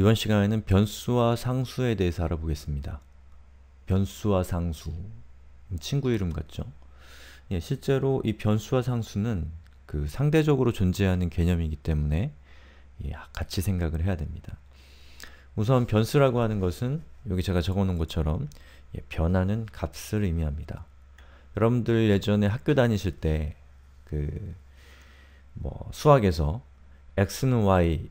이번 시간에는 변수와 상수에 대해서 알아보겠습니다. 변수와 상수 친구 이름 같죠? 예, 실제로 이 변수와 상수는 그 상대적으로 존재하는 개념이기 때문에 예, 같이 생각을 해야 됩니다. 우선 변수라고 하는 것은 여기 제가 적어놓은 것처럼 예, 변하는 값을 의미합니다. 여러분들 예전에 학교 다니실 때 그 뭐 수학에서 x는 y,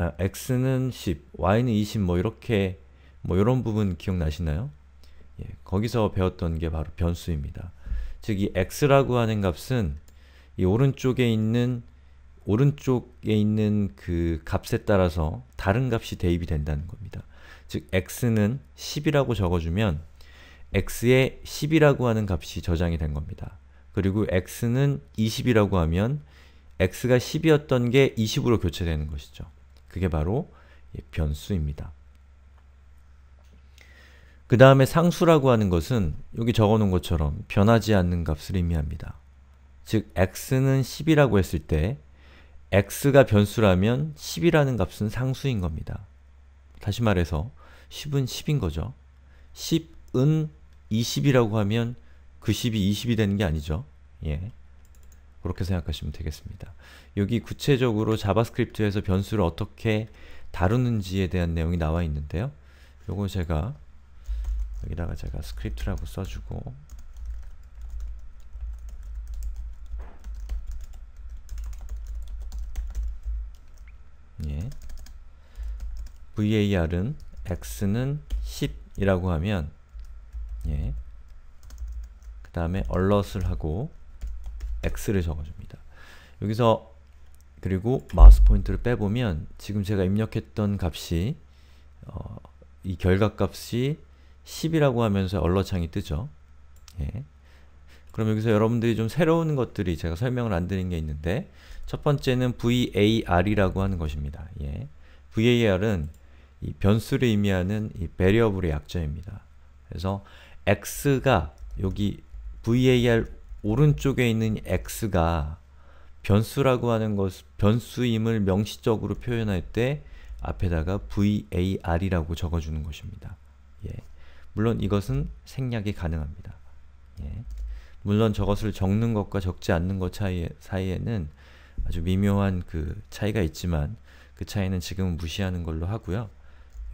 아, x는 10, y는 20뭐 이렇게 뭐 이런 부분 기억나시나요? 예, 거기서 배웠던 게 바로 변수입니다. 즉 이 x라고 하는 값은 이 오른쪽에 있는 오른쪽에 있는 그 값에 따라서 다른 값이 대입이 된다는 겁니다. 즉 x는 10이라고 적어주면 x에 10이라고 하는 값이 저장이 된 겁니다. 그리고 x는 20이라고 하면 x가 10이었던 게 20으로 교체되는 것이죠. 그게 바로 변수입니다. 그 다음에 상수라고 하는 것은 여기 적어놓은 것처럼 변하지 않는 값을 의미합니다. 즉 x는 10이라고 했을 때 x가 변수라면 10이라는 값은 상수인 겁니다. 다시 말해서 10은 10인 거죠. 10은 20이라고 하면 그 10이 20이 되는 게 아니죠. 예. 그렇게 생각하시면 되겠습니다. 여기 구체적으로 자바스크립트에서 변수를 어떻게 다루는지에 대한 내용이 나와 있는데요. 요거 제가 여기다가 제가 스크립트라고 써주고 예. var은 x는 10이라고 하면 예. 그 다음에 alert을 하고 x를 적어줍니다. 여기서 그리고 마우스 포인트를 빼보면 지금 제가 입력했던 값이 어, 이 결과값이 10이라고 하면서 얼러창이 뜨죠. 예. 그럼 여기서 여러분들이 좀 새로운 것들이 제가 설명을 안 드린 게 있는데 첫 번째는 var이라고 하는 것입니다. 예. var은 이 변수를 의미하는 이 variable의 약자입니다. 그래서 x가 여기 var 오른쪽에 있는 x가 변수라고 하는 것, 변수임을 명시적으로 표현할 때 앞에다가 var이라고 적어주는 것입니다. 예. 물론 이것은 생략이 가능합니다. 예. 물론 저것을 적는 것과 적지 않는 것 차이, 사이에는 아주 미묘한 그 차이가 있지만 그 차이는 지금은 무시하는 걸로 하고요.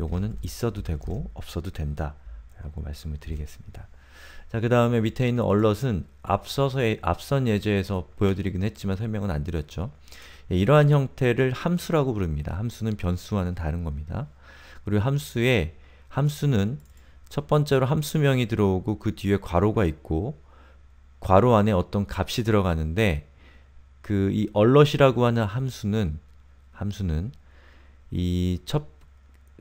요거는 있어도 되고 없어도 된다 라고 말씀을 드리겠습니다. 자, 그 다음에 밑에 있는 얼럿은 앞서서 예, 앞선 예제에서 보여드리긴 했지만 설명은 안 드렸죠. 예, 이러한 형태를 함수라고 부릅니다. 함수는 변수와는 다른 겁니다. 그리고 함수에 함수는 첫 번째로 함수명이 들어오고 그 뒤에 괄호가 있고 괄호 안에 어떤 값이 들어가는데 그이 얼럿이라고 하는 함수는 함수는 이 첫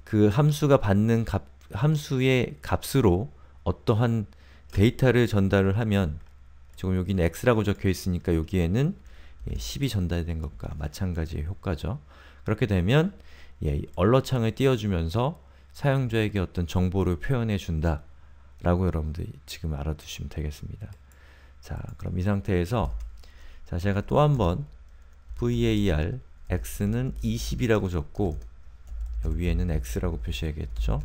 그 함수가 받는 값 함수의 값으로 어떠한 데이터를 전달을 하면 지금 여기는 x라고 적혀 있으니까 여기에는 예, 10이 전달된 것과 마찬가지의 효과죠. 그렇게 되면 예, 얼러창을 띄워주면서 사용자에게 어떤 정보를 표현해준다 라고 여러분들 이 지금 알아두시면 되겠습니다. 자, 그럼 이 상태에서 자, 제가 또 한 번 var x는 20이라고 적고 위에는 x라고 표시해야겠죠?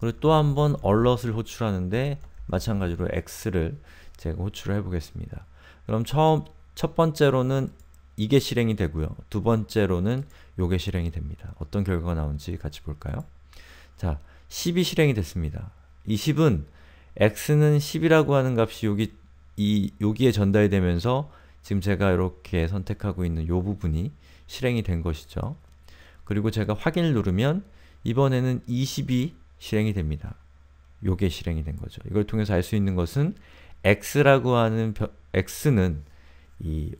그리고 또 한 번 a l e r t 을 호출하는데 마찬가지로 x를 제가 호출을 해보겠습니다. 그럼 처음 첫 번째로는 이게 실행이 되고요. 두 번째로는 요게 실행이 됩니다. 어떤 결과가 나온지 같이 볼까요? 자, 10이 실행이 됐습니다. 이 10은 x는 10이라고 하는 값이 여기 이 여기에 전달이 되면서 지금 제가 이렇게 선택하고 있는 요 부분이 실행이 된 것이죠. 그리고 제가 확인을 누르면 이번에는 20이 실행이 됩니다. 요게 실행이 된 거죠. 이걸 통해서 알 수 있는 것은 x라고 하는 x는 이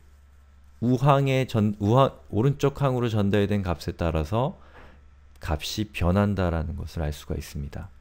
우항의 전 우하, 오른쪽 항으로 전달된 값에 따라서 값이 변한다라는 것을 알 수가 있습니다.